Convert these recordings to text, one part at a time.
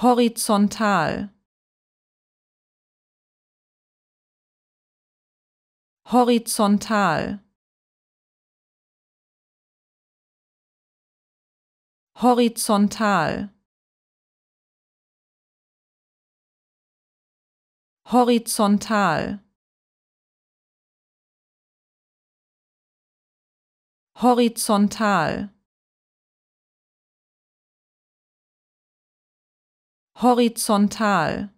horizontal horizontal horizontal horizontal horizontal horizontal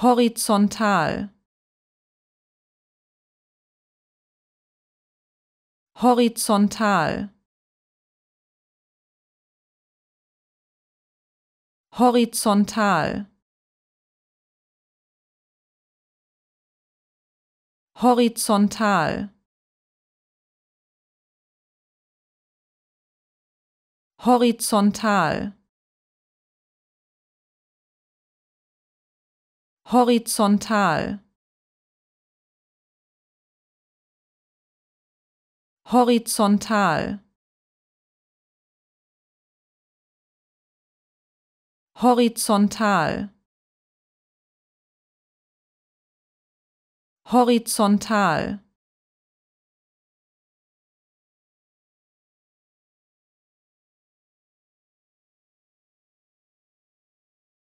horizontal horizontal horizontal horizontal horizontal horizontal horizontal horizontal horizontal